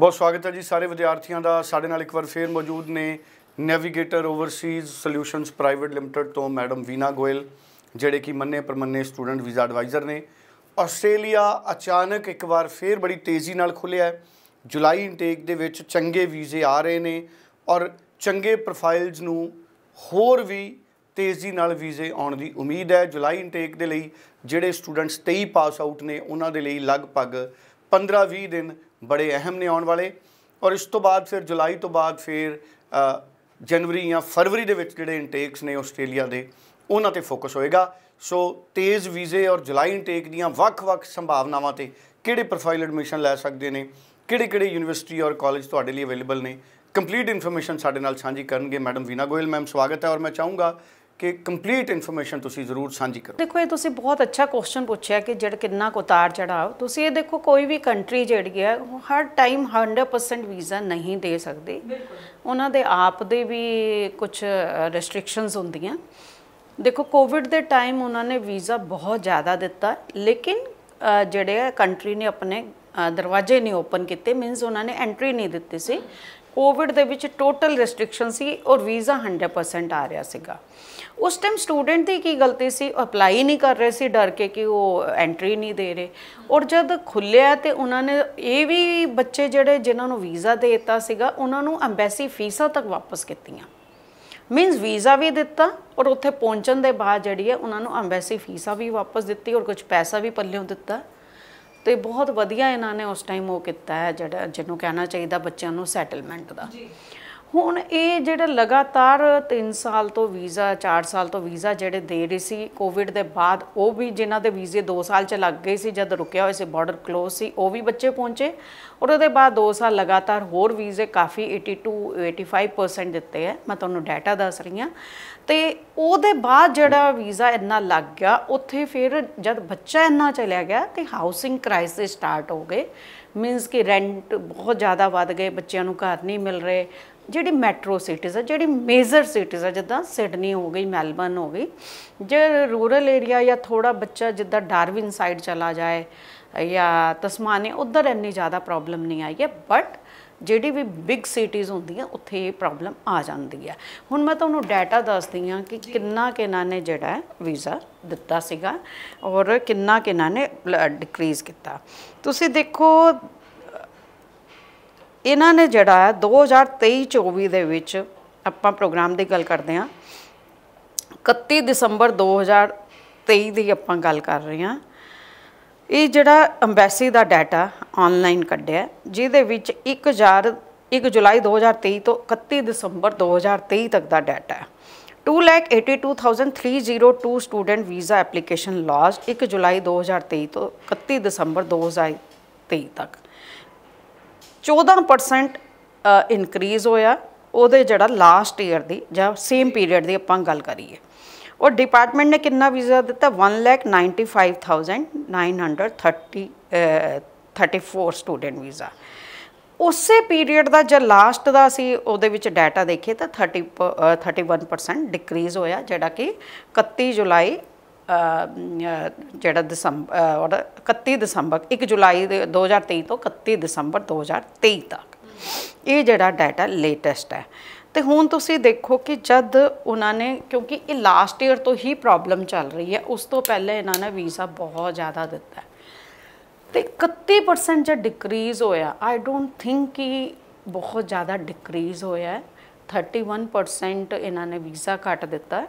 ਬਹੁਤ ਸਵਾਗਤ ਹੈ ਜੀ ਸਾਰੇ ਵਿਦਿਆਰਥੀਆਂ ਦਾ ਸਾਡੇ ਨਾਲ ਇੱਕ ਵਾਰ ਫੇਰ ਮੌਜੂਦ ਨੇ navigator overseas solutions private limited ਤੋਂ ਮੈਡਮ ਵੀਨਾ ਗੋਇਲ ਜਿਹੜੇ ਕਿ ਮੰਨੇ ਪਰਮੰਨੇ ਸਟੂਡੈਂਟ ਵੀਜ਼ਾ ਐਡਵਾਈਜ਼ਰ ਨੇ ਆਸਟ੍ਰੇਲੀਆ ਅਚਾਨਕ ਇੱਕ ਵਾਰ ਫੇਰ ਬੜੀ ਤੇਜ਼ੀ ਨਾਲ ਖੁੱਲਿਆ ਹੈ ਜੁਲਾਈ ਇਨਟੇਕ ਦੇ ਵਿੱਚ ਚੰਗੇ ਵੀਜ਼ੇ ਆ ਰਹੇ ਨੇ ਔਰ ਚੰਗੇ ਪ੍ਰੋਫਾਈਲਸ ਨੂੰ ਹੋਰ ਵੀ ਤੇਜ਼ੀ ਨਾਲ ਵੀਜ਼ੇ ਆਉਣ ਦੀ ਉਮੀਦ ਹੈ ਜੁਲਾਈ ਇਨਟੇਕ ਦੇ ਲਈ ਜਿਹੜੇ ਸਟੂਡੈਂਟਸ 23 ਪਾਸ ਆਊਟ ਨੇ ਉਹਨਾਂ ਦੇ ਲਈ ਲਗਭਗ 15-20 ਦਿਨ ਬੜੇ ਅਹਿਮ ਨੇ ਆਉਣ ਵਾਲੇ ਔਰ ਇਸ ਤੋਂ ਬਾਅਦ ਫਿਰ ਜੁਲਾਈ ਤੋਂ ਬਾਅਦ ਫਿਰ ਜਨਵਰੀ ਜਾਂ ਫਰਵਰੀ ਦੇ ਵਿੱਚ ਜਿਹੜੇ ਇਨਟੇਕਸ ਨੇ ਆਸਟ੍ਰੇਲੀਆ ਦੇ ਉਹਨਾਂ ਤੇ ਫੋਕਸ ਹੋਏਗਾ ਸੋ ਤੇਜ਼ ਵੀਜ਼ੇ ਔਰ ਜੁਲਾਈ ਇਨਟੇਕ ਦੀਆਂ ਵੱਖ-ਵੱਖ ਸੰਭਾਵਨਾਵਾਂ ਤੇ ਕਿਹੜੇ ਪ੍ਰੋਫਾਈਲ ਐਡਮਿਸ਼ਨ ਲੈ ਸਕਦੇ ਨੇ ਕਿਹੜੇ-ਕਿਹੜੇ ਯੂਨੀਵਰਸਿਟੀ ਔਰ ਕਾਲਜ ਤੁਹਾਡੇ ਲਈ ਅਵੇਲੇਬਲ ਨੇ ਕੰਪਲੀਟ ਇਨਫੋਰਮੇਸ਼ਨ ਸਾਡੇ ਨਾਲ ਸਾਂਝੀ ਕਰਨਗੇ ਮੈਡਮ ਵੀਨਾ ਗੋਇਲ ਮੈਮ ਸਵਾਗਤ ਹੈ ਔਰ ਮੈਂ ਚਾਹੂੰਗਾ ਕਿ ਕੰਪਲੀਟ ਇਨਫੋਰਮੇਸ਼ਨ ਤੁਸੀਂ ਜ਼ਰੂਰ ਸਾਂਝੀ ਕਰੋ ਦੇਖੋ ਇਹ ਤੁਸੀਂ ਬਹੁਤ ਅੱਛਾ ਕੁਐਸਚਨ ਪੁੱਛਿਆ ਕਿ ਜਿਹੜਾ ਕਿੰਨਾ ਕੋ ਉਤਾਰ ਚੜਾਓ ਤੁਸੀਂ ਇਹ ਦੇਖੋ ਕੋਈ ਵੀ ਕੰਟਰੀ ਜਿਹੜੀ ਹੈ ਹਰ ਟਾਈਮ 100% ਵੀਜ਼ਾ ਨਹੀਂ ਦੇ ਸਕਦੇ ਉਹਨਾਂ ਦੇ ਆਪ ਦੇ ਵੀ ਕੁਝ ਰੈਸਟ੍ਰਿਕਸ਼ਨਸ ਹੁੰਦੀਆਂ ਦੇਖੋ ਕੋਵਿਡ ਦੇ ਟਾਈਮ ਉਹਨਾਂ ਨੇ ਵੀਜ਼ਾ ਬਹੁਤ ਜ਼ਿਆਦਾ ਦਿੱਤਾ ਲੇਕਿਨ ਜਿਹੜੇ ਕੰਟਰੀ ਨੇ ਆਪਣੇ ਦਰਵਾਜ਼ੇ ਨਹੀਂ ਓਪਨ ਕੀਤੇ ਮੀਨਸ ਉਹਨਾਂ ਨੇ ਐਂਟਰੀ ਨਹੀਂ ਦਿੱਤੀ ਸੀ ਕੋਵਿਡ ਦੇ ਵਿੱਚ ਟੋਟਲ ਰੈਸਟ੍ਰਿਕਸ਼ਨ ਸੀ ਔਰ ਵੀਜ਼ਾ 100% ਆ ਰਿਹਾ ਸੀਗਾ ਉਸ ਟਾਈਮ ਸਟੂਡੈਂਟ ਦੀ ਕੀ ਗਲਤੀ ਸੀ ਅਪਲਾਈ ਨਹੀਂ ਕਰ ਰਹੇ ਸੀ ਡਰ ਕੇ ਕਿ ਉਹ ਐਂਟਰੀ ਨਹੀਂ ਦੇ ਰਹੇ ਔਰ ਜਦ ਖੁੱਲਿਆ ਤੇ ਉਹਨਾਂ ਨੇ ਇਹ ਵੀ ਬੱਚੇ ਜਿਹੜੇ ਜਿਨ੍ਹਾਂ ਨੂੰ ਵੀਜ਼ਾ ਦੇ ਦਿੱਤਾ ਸੀਗਾ ਉਹਨਾਂ ਨੂੰ ਐਮਬੈਸੀ ਫੀਸਾਂ ਤੱਕ ਵਾਪਸ ਕੀਤੀਆਂ ਮੀਨਸ ਵੀਜ਼ਾ ਵੀ ਦਿੱਤਾ ਔਰ ਉੱਥੇ ਪਹੁੰਚਣ ਦੇ ਬਾਅਦ ਜਿਹੜੀ ਹੈ ਉਹਨਾਂ ਨੂੰ ਐਮਬੈਸੀ ਫੀਸਾਂ ਵੀ ਵਾਪਸ ਦਿੱਤੀ ਔਰ ਕੁਝ ਪੈਸਾ ਵੀ ਪੱਲਿਓਂ ਦਿੱਤਾ ਤੇ ਬਹੁਤ ਵਧੀਆ ਇਹਨਾਂ ਨੇ ਉਸ ਟਾਈਮ ਉਹ ਕੀਤਾ ਹੈ ਜਿਹੜਾ ਜਿਹਨੂੰ ਕਹਿਣਾ ਚਾਹੀਦਾ ਬੱਚਿਆਂ ਨੂੰ ਸੈਟਲਮੈਂਟ ਦਾ ਜੀ ਹੁਣ ਇਹ ਜਿਹੜਾ ਲਗਾਤਾਰ 3 ਸਾਲ ਤੋਂ ਵੀਜ਼ਾ 4 ਸਾਲ ਤੋਂ ਵੀਜ਼ਾ ਜਿਹੜੇ ਦੇ ਰਹੇ ਸੀ ਕੋਵਿਡ ਦੇ ਬਾਅਦ ਉਹ ਵੀ ਜਿਨ੍ਹਾਂ ਦੇ ਵੀਜ਼ੇ 2 ਸਾਲ ਚ ਲੱਗ ਗਏ ਸੀ ਜਦ ਰੁਕਿਆ ਹੋਇਆ ਸੀ ਬਾਰਡਰ ਕਲੋਜ਼ ਸੀ ਉਹ ਵੀ ਬੱਚੇ ਪਹੁੰਚੇ ਔਰ ਉਹਦੇ ਬਾਅਦ 2 ਸਾਲ ਲਗਾਤਾਰ ਹੋਰ ਵੀਜ਼ੇ ਕਾਫੀ 82 85% ਦਿੱਤੇ ਹੈ ਮੈਂ ਤੁਹਾਨੂੰ ਡਾਟਾ ਦੱਸ ਰਹੀ ਹਾਂ ਤੇ ਉਹਦੇ ਬਾਅਦ ਜਿਹੜਾ ਵੀਜ਼ਾ ਇੰਨਾ ਲੱਗ ਗਿਆ ਉੱਥੇ ਫਿਰ ਜਦ ਬੱਚਾ ਇੰਨਾ ਚਲਿਆ ਗਿਆ ਤੇ ਹਾਊਸਿੰਗ ਕ੍ਰਾਈਸਿਸ ਸਟਾਰਟ ਹੋ ਗਏ ਮੀਨਸ ਕਿ ਰੈਂਟ ਬਹੁਤ ਜ਼ਿਆਦਾ ਵੱਧ ਗਏ ਬੱਚਿਆਂ ਨੂੰ ਘਰ ਨਹੀਂ ਮਿਲ ਰਹੇ ਜਿਹੜੀ ਮੈਟਰੋ ਸਿਟੀਜ਼ ਆ ਜਿਹੜੀ ਮੇਜਰ ਸਿਟੀਜ਼ ਆ ਜਿੱਦਾਂ ਸਿਡਨੀ ਹੋ ਗਈ ਮੈਲਬਨ ਹੋ ਗਈ ਜੇ ਰੂਰਲ ਏਰੀਆ ਜਾਂ ਥੋੜਾ ਬੱਚਾ ਜਿੱਦਾਂ ਡਾਰਵਿਨ ਸਾਈਡ ਚਲਾ ਜਾਏ ਜਾਂ ਤਸਮਾਨੇ ਉਧਰ ਇੰਨੀ ਜ਼ਿਆਦਾ ਪ੍ਰੋਬਲਮ ਨਹੀਂ ਆਈ ਹੈ ਬਟ ਜਿਹੜੀ ਵੀ ਬਿਗ ਸਿਟੀਜ਼ ਹੁੰਦੀਆਂ ਉੱਥੇ ਇਹ ਪ੍ਰੋਬਲਮ ਆ ਜਾਂਦੀ ਹੈ ਹੁਣ ਮੈਂ ਤੁਹਾਨੂੰ ਡਾਟਾ ਦੱਸਦੀ ਹਾਂ ਕਿ ਕਿੰਨਾ ਕਿੰਨਾ ਨੇ ਜਿਹੜਾ ਵੀਜ਼ਾ ਦਿੱਤਾ ਸੀਗਾ ਔਰ ਕਿੰਨਾ ਕਿੰਨਾ ਨੇ ਡਿਕਰੀਜ਼ ਕੀਤਾ ਤੁਸੀਂ ਦੇਖੋ ਇਹਨਾਂ ਨੇ ਜਿਹੜਾ 2023-24 ਦੇ ਵਿੱਚ ਆਪਾਂ ਪ੍ਰੋਗਰਾਮ ਦੀ ਗੱਲ ਕਰਦੇ ਹਾਂ 31 ਦਸੰਬਰ 2023 ਦੀ ਆਪਾਂ ਗੱਲ ਕਰ ਰਹੇ ਹਾਂ ਇਹ ਜਿਹੜਾ ਐਮਬੈਸੀ ਦਾ ਡਾਟਾ ਆਨਲਾਈਨ ਕੱਢਿਆ ਜਿਹਦੇ ਵਿੱਚ 1000 1 ਜੁਲਾਈ 2023 ਤੋਂ 31 ਦਸੰਬਰ 2023 ਤੱਕ ਦਾ ਡਾਟਾ ਹੈ 282302 ਸਟੂਡੈਂਟ ਵੀਜ਼ਾ ਐਪਲੀਕੇਸ਼ਨ ਲੌਸਟ 1 ਜੁਲਾਈ 2023 ਤੋਂ 31 ਦਸੰਬਰ 2023 ਤੱਕ 14% ਇਨਕਰੀਜ਼ ਹੋਇਆ ਉਹਦੇ ਜਿਹੜਾ ਲਾਸਟ ਈਅਰ ਦੀ ਜਾਂ ਸੇਮ ਪੀਰੀਅਡ ਦੀ ਆਪਾਂ ਗੱਲ ਕਰੀਏ ਔਰ ਡਿਪਾਰਟਮੈਂਟ ਨੇ ਕਿੰਨਾ ਵੀਜ਼ਾ ਦਿੱਤਾ 195930 34 ਸਟੂਡੈਂਟ ਵੀਜ਼ਾ ਉਸੇ ਪੀਰੀਅਡ ਦਾ ਜੇ ਲਾਸਟ ਦਾ ਸੀ ਉਹਦੇ ਵਿੱਚ ਡਾਟਾ ਦੇਖੇ ਤਾਂ 30 31% ਡਿਕਰੀਜ਼ ਹੋਇਆ ਜਿਹੜਾ ਕਿ 31 ਜੁਲਾਈ ਜਿਹੜਾ ਦਸੰਬਰ 31 ਦਸੰਬਰ 1 ਜੁਲਾਈ 2023 ਤੋਂ 31 ਦਸੰਬਰ 2023 ਤੱਕ ਇਹ ਜਿਹੜਾ ਡਾਟਾ ਲੇਟੈਸਟ ਹੈ ਤੇ ਹੁਣ ਤੁਸੀਂ ਦੇਖੋ ਕਿ ਜਦ ਉਹਨਾਂ ਨੇ ਕਿਉਂਕਿ ਇਹ ਲਾਸਟ ਈਅਰ ਤੋਂ ਹੀ ਪ੍ਰੋਬਲਮ ਚੱਲ ਰਹੀ ਹੈ ਉਸ ਤੋਂ ਪਹਿਲੇ ਇਹਨਾਂ ਨੇ ਵੀਜ਼ਾ ਬਹੁਤ ਜ਼ਿਆਦਾ ਦਿੱਤਾ ਤੇ 31% ਜੇ ਡਿਕਰੀਜ਼ ਹੋਇਆ ਆਈ ਡੋਨਟ ਥਿੰਕ ਕਿ ਬਹੁਤ ਜ਼ਿਆਦਾ ਡਿਕਰੀਜ਼ ਹੋਇਆ 31% ਇਹਨਾਂ ਨੇ ਵੀਜ਼ਾ ਕੱਟ ਦਿੱਤਾ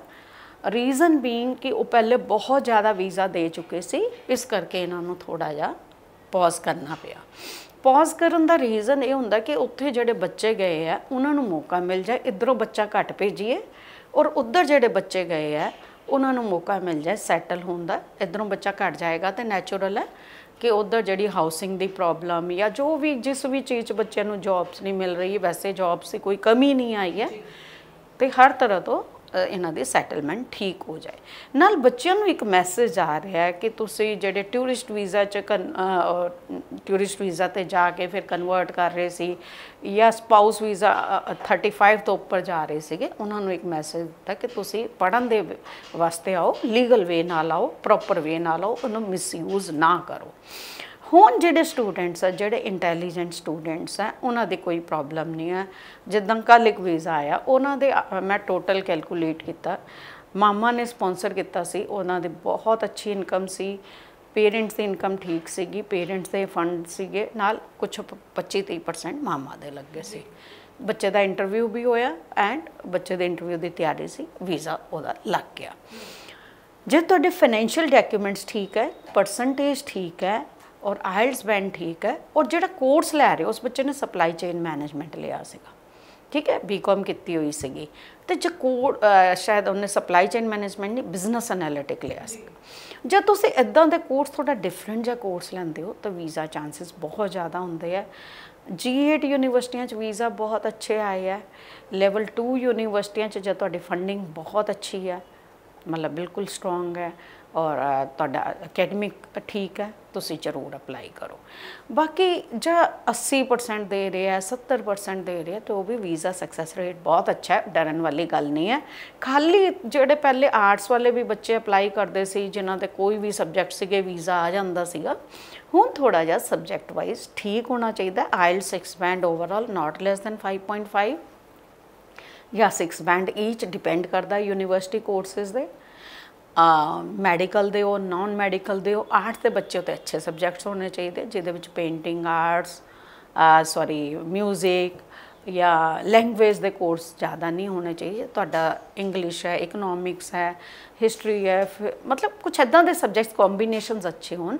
ਰੀਜ਼ਨ ਬੀਇੰਗ ਕਿ ਉਹ ਪਹਿਲੇ ਬਹੁਤ ਜ਼ਿਆਦਾ ਵੀਜ਼ਾ ਦੇ ਚੁੱਕੇ ਸੀ ਇਸ ਕਰਕੇ ਇਹਨਾਂ ਨੂੰ ਥੋੜਾ ਜਿਹਾ ਪਾਜ਼ ਕਰਨਾ ਪਿਆ ਪੌਜ਼ ਕਰਨ ਦਾ ਰੀਜ਼ਨ ਇਹ ਹੁੰਦਾ ਕਿ ਉੱਥੇ ਜਿਹੜੇ ਬੱਚੇ ਗਏ ਆ ਉਹਨਾਂ ਨੂੰ ਮੌਕਾ ਮਿਲ ਜਾਏ ਇਧਰੋਂ ਬੱਚਾ ਘੱਟ ਭੇਜੀਏ ਔਰ ਉਧਰ ਜਿਹੜੇ ਬੱਚੇ ਗਏ ਆ ਉਹਨਾਂ ਨੂੰ ਮੌਕਾ ਮਿਲ ਜਾਏ ਸੈਟਲ ਹੋਣ ਦਾ ਇਧਰੋਂ ਬੱਚਾ ਘਟ ਜਾਏਗਾ ਤੇ ਨੈਚੁਰਲ ਹੈ ਕਿ ਉਧਰ ਜਿਹੜੀ ਹਾਊਸਿੰਗ ਦੀ ਪ੍ਰੋਬਲਮ ਜਾਂ ਜੋ ਵੀ ਜਿਸ ਵੀ ਚੀਜ਼ ਬੱਚਿਆਂ ਨੂੰ ਜੌਬਸ ਨਹੀਂ ਮਿਲ ਰਹੀ ਵੈਸੇ ਜੌਬਸ ਦੀ ਕੋਈ ਕਮੀ ਨਹੀਂ ਆਈ ਹੈ ਤੇ ਹਰ ਤਰ੍ਹਾਂ ਤੋਂ ਇਹਨਾਂ ਦੀ ਸੈਟਲਮੈਂਟ ਠੀਕ ਹੋ ਜਾਏ ਨਾਲ ਬੱਚਿਆਂ ਨੂੰ ਇੱਕ ਮੈਸੇਜ ਆ ਰਿਹਾ ਹੈ ਕਿ ਤੁਸੀਂ ਜਿਹੜੇ ਟੂਰਿਸਟ ਵੀਜ਼ਾ ਚ ਟੂਰਿਸਟ ਵੀਜ਼ਾ ਤੇ ਜਾ ਕੇ ਫਿਰ ਕਨਵਰਟ ਕਰ ਰਹੇ ਸੀ ਜਾਂ ਸਪਾਊਸ ਵੀਜ਼ਾ 35 ਤੋਂ ਉੱਪਰ ਜਾ ਰਹੇ ਸੀਗੇ ਉਹਨਾਂ ਨੂੰ ਇੱਕ ਮੈਸੇਜ ਦਿੱਤਾ ਕਿ ਤੁਸੀਂ ਪੜਨ ਦੇ ਵਾਸਤੇ ਆਓ ਲੀਗਲ ਵੇ ਨਾਲ ਆਓ ਪ੍ਰੋਪਰ ਵੇ ਨਾਲ ਆਓ ਉਹਨੂੰ ਮਿਸਯੂਜ਼ ਨਾ ਕਰੋ ਹੁਣ ਜਿਹੜੇ ਸਟੂਡੈਂਟਸ ਆ ਜਿਹੜੇ ਇੰਟੈਲੀਜੈਂਟ ਸਟੂਡੈਂਟਸ ਆ ਉਹਨਾਂ ਦੇ ਕੋਈ ਪ੍ਰੋਬਲਮ ਨਹੀਂ ਆ ਜਿੱਦਾਂ ਕੱਲ ਇੱਕ ਵੀਜ਼ਾ ਆਇਆ ਉਹਨਾਂ ਦੇ ਮੈਂ ਟੋਟਲ ਕੈਲਕੂਲੇਟ ਕੀਤਾ ਮਾਮਾ ਨੇ ਸਪான்ਸਰ ਕੀਤਾ ਸੀ ਉਹਨਾਂ ਦੇ ਬਹੁਤ ਅੱਛੀ ਇਨਕਮ ਸੀ ਪੇਰੈਂਟਸ ਦੀ ਇਨਕਮ ਠੀਕ ਸੀਗੀ ਪੇਰੈਂਟਸ ਦੇ ਫੰਡ ਸੀਗੇ ਨਾਲ ਕੁਝ 25-30% ਮਾਮਾ ਦੇ ਲੱਗੇ ਸੀ ਬੱਚੇ ਦਾ ਇੰਟਰਵਿਊ ਵੀ ਹੋਇਆ ਐਂਡ ਬੱਚੇ ਦੇ ਇੰਟਰਵਿਊ ਦੀ ਤਿਆਰੀ ਸੀ ਵੀਜ਼ਾ ਉਹਦਾ ਲੱਗ ਗਿਆ ਜੇ ਤੁਹਾਡੇ ਫਾਈਨੈਂਸ਼ੀਅਲ ਡਾਕੂਮੈਂਟਸ ਠੀਕ ਹੈ ਪਰਸੈਂਟੇਜ ਠੀਕ ਹੈ ਔਰ ਆਇਲਸ ਬੈਂਡ ਠੀਕ ਹੈ ਔਰ ਜਿਹੜਾ ਕੋਰਸ ਲੈ ਰਿਹਾ ਉਸ ਬੱਚੇ ਨੇ ਸਪਲਾਈ ਚੇਨ ਮੈਨੇਜਮੈਂਟ ਲਿਆ ਸੀਗਾ ਠੀਕ ਹੈ ਬੀਕਮ ਕੀਤੀ ਹੋਈ ਸੀਗੀ ਤੇ ਜੇ ਕੋਡ ਸ਼ਾਇਦ ਉਹਨੇ ਸਪਲਾਈ ਚੇਨ ਮੈਨੇਜਮੈਂਟ ਨਹੀਂ ਬਿਜ਼ਨਸ ਐਨਾਲਿਟਿਕ ਲਿਆ ਸੀਗਾ ਜੇ ਤੁਸੀਂ ਇਦਾਂ ਦੇ ਕੋਰਸ ਥੋੜਾ ਡਿਫਰੈਂਟ ਜਿਹਾ ਕੋਰਸ ਲੈਂਦੇ ਹੋ ਤਾਂ ਵੀਜ਼ਾ ਚਾਂਸਸ ਬਹੁਤ ਜ਼ਿਆਦਾ ਹੁੰਦੇ ਆ ਜੀ8 ਯੂਨੀਵਰਸਿਟੀਆਂ 'ਚ ਵੀਜ਼ਾ ਬਹੁਤ ਅੱਛੇ ਆਏ ਆ ਲੈਵਲ 2 ਯੂਨੀਵਰਸਿਟੀਆਂ 'ਚ ਜੇ ਤੁਹਾਡੀ ਫੰਡਿੰਗ ਬਹੁਤ ਅੱਛੀ ਆ ਮਤਲਬ ਬਿਲਕੁਲ ਸਟਰੋਂਗ ਹੈ ਔਰ ਤੁਹਾਡਾ ਅਕੈਡਮਿਕ ਠੀਕ ਹੈ ਤੁਸੀਂ ਜ਼ਰੂਰ ਅਪਲਾਈ ਕਰੋ ਬਾਕੀ ਜੇ 80% ਦੇ ਰਿਹਾ 70% ਦੇ ਰਿਹਾ ਤਾਂ ਉਹ ਵੀ ਵੀਜ਼ਾ ਸਕਸੈਸ ਰੇਟ ਬਹੁਤ ਅੱਛਾ ਹੈ ਡਰਨ ਵਾਲੀ ਗੱਲ ਨਹੀਂ ਹੈ ਖਾਲੀ ਜਿਹੜੇ ਪਹਿਲੇ ਆਰਟਸ ਵਾਲੇ ਵੀ ਬੱਚੇ ਅਪਲਾਈ ਕਰਦੇ ਸੀ ਜਿਨ੍ਹਾਂ ਤੇ ਕੋਈ ਵੀ ਸਬਜੈਕਟ ਸੀਗੇ ਵੀਜ਼ਾ ਆ ਜਾਂਦਾ ਸੀਗਾ ਹੁਣ ਥੋੜਾ ਜਿਹਾ ਸਬਜੈਕਟ ਵਾਈਜ਼ ਠੀਕ ਹੋਣਾ ਚਾਹੀਦਾ IELTS 6 band overall not less than 5.5 ਜਾਂ 6 ਬੈਂਡ ਈਚ ਡਿਪੈਂਡ ਕਰਦਾ ਯੂਨੀਵਰਸਿਟੀ ਕੋਰਸਸ ਦੇ ਮੈਡੀਕਲ ਦੇ ਹੋ ਨਾਨ ਮੈਡੀਕਲ ਦੇ ਹੋ ਆਰਟਸ ਦੇ ਬੱਚੇ ਤੇ ਅੱਛੇ ਸਬਜੈਕਟਸ ਹੋਣੇ ਚਾਹੀਦੇ ਜਿਹਦੇ ਵਿੱਚ ਪੇਂਟਿੰਗ ਆਰਟਸ ਸੌਰੀ 뮤직 ਜਾਂ ਲੈਂਗੁਏਜ ਦੇ ਕੋਰਸ ਜ਼ਿਆਦਾ ਨਹੀਂ ਹੋਣੇ ਚਾਹੀਦੇ ਤੁਹਾਡਾ ਇੰਗਲਿਸ਼ ਹੈ ਇਕਨੋਮਿਕਸ ਹੈ ਹਿਸਟਰੀ ਹੈ ਮਤਲਬ ਕੁਝ ਇਦਾਂ ਦੇ ਸਬਜੈਕਟਸ ਕੰਬੀਨੇਸ਼ਨਸ ਅੱਛੇ ਹੋਣ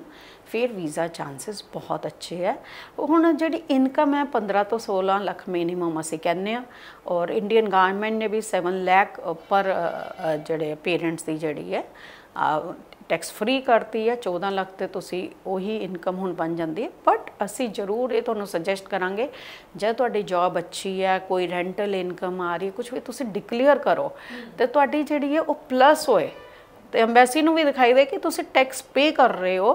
ਫਿਰ ਵੀਜ਼ਾ ਚਾਂਸਸ ਬਹੁਤ ਅੱਛੇ ਹੈ ਹੁਣ ਜਿਹੜੀ ਇਨਕਮ ਹੈ 15 ਤੋਂ 16 ਲੱਖ ਮਿਨੀਮਮ ਅਸੀਂ ਕਹਿੰਦੇ ਆ ਔਰ ਇੰਡੀਅਨ ਗਵਰਨਮੈਂਟ ਨੇ ਵੀ 7 ਲੱਖ ਪਰ ਜਿਹੜੇ ਪੇਰੈਂਟਸ ਦੀ ਜਿਹੜੀ ਹੈ ਟੈਕਸ ਫ੍ਰੀ ਕਰਤੀ ਹੈ 14 ਲੱਖ ਤੇ ਤੁਸੀਂ ਉਹੀ ਇਨਕਮ ਹੁਣ ਬਣ ਜਾਂਦੀ ਹੈ ਬਟ ਅਸੀਂ ਜ਼ਰੂਰ ਇਹ ਤੁਹਾਨੂੰ ਸੁਜੈਸਟ ਕਰਾਂਗੇ ਜੇ ਤੁਹਾਡੀ ਜੌਬ ਅੱਛੀ ਹੈ ਕੋਈ ਰੈਂਟਲ ਇਨਕਮ ਆ ਰਹੀ ਕੁਝ ਵੀ ਤੁਸੀਂ ਡਿਕਲੇਅਰ ਕਰੋ ਤੇ ਤੁਹਾਡੀ ਜਿਹੜੀ ਹੈ ਉਹ ਪਲੱਸ ਹੋਏ ਤੇ ਐਮਬੈਸੀ ਨੂੰ ਵੀ ਦਿਖਾਈ ਦੇ ਕਿ ਤੁਸੀਂ ਟੈਕਸ ਪੇ ਕਰ ਰਹੇ ਹੋ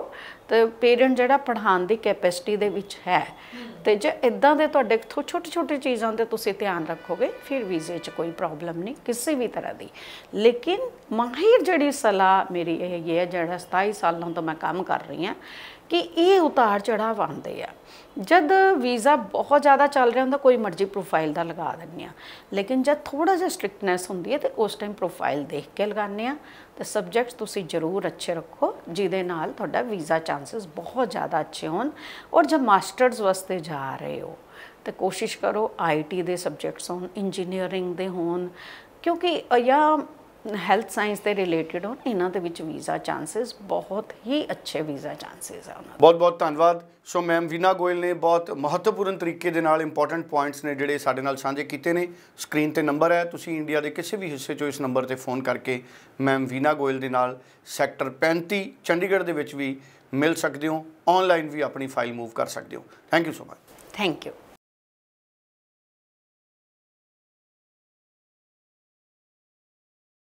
ਤੇ ਪੇਰੈਂਟ ਜਿਹੜਾ ਪੜ੍ਹਾਉਣ ਦੀ ਕੈਪੈਸਿਟੀ ਦੇ ਵਿੱਚ ਹੈ ਤੇ ਜੇ ਇਦਾਂ ਦੇ ਤੁਹਾਡੇ ਛੋਟੇ ਛੋਟੇ ਚੀਜ਼ਾਂ ਤੇ ਤੁਸੀਂ ਧਿਆਨ ਰੱਖੋਗੇ ਫਿਰ ਵੀਜ਼ੇ 'ਚ ਕੋਈ ਪ੍ਰੋਬਲਮ ਨਹੀਂ ਕਿਸੇ ਵੀ ਤਰ੍ਹਾਂ ਦੀ ਲੇਕਿਨ ਮਾਹਿਰ ਜਿਹੜੀ ਸਲਾਹ ਮੇਰੀ ਇਹ ਹੈ ਜਿਹੜਾ 27 ਸਾਲਾਂ ਤੋਂ ਮੈਂ ਕੰਮ ਕਰ ਰਹੀ ਹਾਂ ਕਿ ਇਹ ਉਤਾਰ ਚੜਾਵ ਆਉਂਦੇ ਆ ਜਦ ਵੀਜ਼ਾ ਬਹੁਤ ਜ਼ਿਆਦਾ ਚੱਲ ਰਿਹਾ ਹੁੰਦਾ ਕੋਈ ਮਰਜ਼ੀ ਪ੍ਰੋਫਾਈਲ ਦਾ ਲਗਾ ਦਿੰਨੇ ਆ ਲੇਕਿਨ ਜਦ ਥੋੜਾ ਜਿਹਾ ਸਟ੍ਰਿਕਟਨੈਸ ਹੁੰਦੀ ਹੈ ਤੇ ਉਸ ਟਾਈਮ ਪ੍ਰੋਫਾਈਲ ਦੇਖ ਕੇ ਲਗਾਨੇ ਆ ਤੇ ਸਬਜੈਕਟਸ ਤੁਸੀਂ ਜ਼ਰੂਰ ਅੱਛੇ ਰੱਖੋ ਜਿਹਦੇ ਨਾਲ ਤੁਹਾਡਾ ਵੀਜ਼ਾ ਚਾਂਸਸ ਬਹੁਤ ਜ਼ਿਆਦਾ ਅੱਛੇ ਹੋਣ ਔਰ ਜਦ ਮਾਸਟਰਸ ਵਾਸਤੇ ਜਾ ਰਹੇ ਹੋ ਤੇ ਕੋਸ਼ਿਸ਼ ਕਰੋ ਆਈਟੀ ਦੇ ਸਬਜੈਕਟਸ ਹੋਣ ਇੰਜੀਨੀਅਰਿੰਗ ਦੇ ਹੋਣ ਕਿਉਂਕਿ ਜਾਂ ਹੈਲਥ ਸਾਇੰਸ ਦੇ ਰਿਲੇਟਡ ਹੋਣ ਇਹਨਾਂ ਦੇ ਵਿੱਚ ਵੀਜ਼ਾ ਚਾਂਸਸ ਬਹੁਤ ਹੀ ਅੱਛੇ ਵੀਜ਼ਾ ਚਾਂਸਸ ਆ ਉਹਨਾਂ ਬਹੁਤ ਬਹੁਤ ਧੰਨਵਾਦ ਸੋ ਮੈਮ ਵੀਨਾ ਗੋਇਲ ਨੇ ਬਹੁਤ ਮਹੱਤਵਪੂਰਨ ਤਰੀਕੇ ਦੇ ਨਾਲ ਇੰਪੋਰਟੈਂਟ ਪੁਆਇੰਟਸ ਨੇ ਜਿਹੜੇ ਸਾਡੇ ਨਾਲ ਸਾਂਝੇ ਕੀਤੇ ਨੇ ਸਕਰੀਨ ਤੇ ਨੰਬਰ ਹੈ ਤੁਸੀਂ ਇੰਡੀਆ ਦੇ ਕਿਸੇ ਵੀ ਹਿੱਸੇ 'ਚੋਂ ਇਸ ਨੰਬਰ ਤੇ ਫੋਨ ਕਰਕੇ ਮੈਮ ਵੀਨਾ ਗੋਇਲ ਦੇ ਨਾਲ ਸੈਕਟਰ 35 ਚੰਡੀਗੜ੍ਹ ਦੇ ਵਿੱਚ ਵੀ ਮਿਲ ਸਕਦੇ ਹੋ ਆਨਲਾਈਨ ਵੀ ਆਪਣੀ ਫਾਈਲ ਮੂਵ ਕਰ ਸਕਦੇ ਹੋ thank you so much thank you